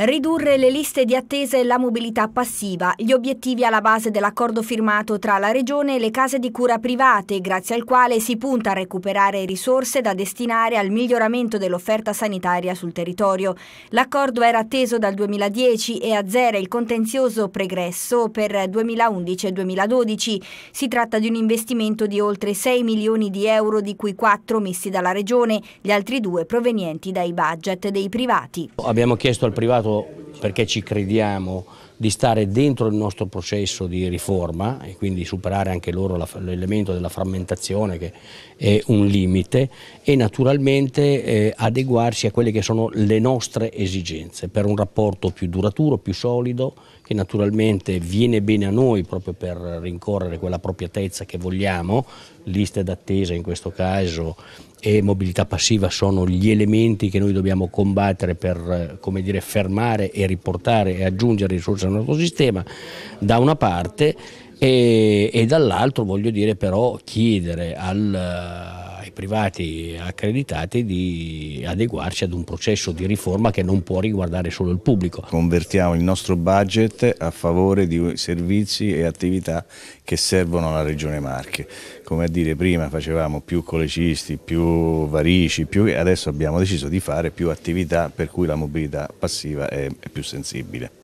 Ridurre le liste di attesa e la mobilità passiva, gli obiettivi alla base dell'accordo firmato tra la Regione e le case di cura private, grazie al quale si punta a recuperare risorse da destinare al miglioramento dell'offerta sanitaria sul territorio. L'accordo era atteso dal 2010 e azzera il contenzioso pregresso per 2011 e 2012. Si tratta di un investimento di oltre 6 milioni di euro, di cui 4 messi dalla Regione, gli altri due provenienti dai budget dei privati. Abbiamo chiesto al privato perché ci crediamo di stare dentro il nostro processo di riforma e quindi superare anche loro l'elemento della frammentazione che è un limite e naturalmente eh, adeguarsi a quelle che sono le nostre esigenze per un rapporto più duraturo, più solido che naturalmente viene bene a noi proprio per rincorrere quella appropriatezza che vogliamo, liste d'attesa in questo caso e mobilità passiva sono gli elementi che noi dobbiamo combattere per dire, fermare e riportare e aggiungere risorse nostro ecosistema da una parte e, e dall'altro voglio dire però chiedere al eh, privati accreditati di adeguarci ad un processo di riforma che non può riguardare solo il pubblico. Convertiamo il nostro budget a favore di servizi e attività che servono alla Regione Marche. Come a dire prima facevamo più colecisti, più varici, più... adesso abbiamo deciso di fare più attività per cui la mobilità passiva è più sensibile.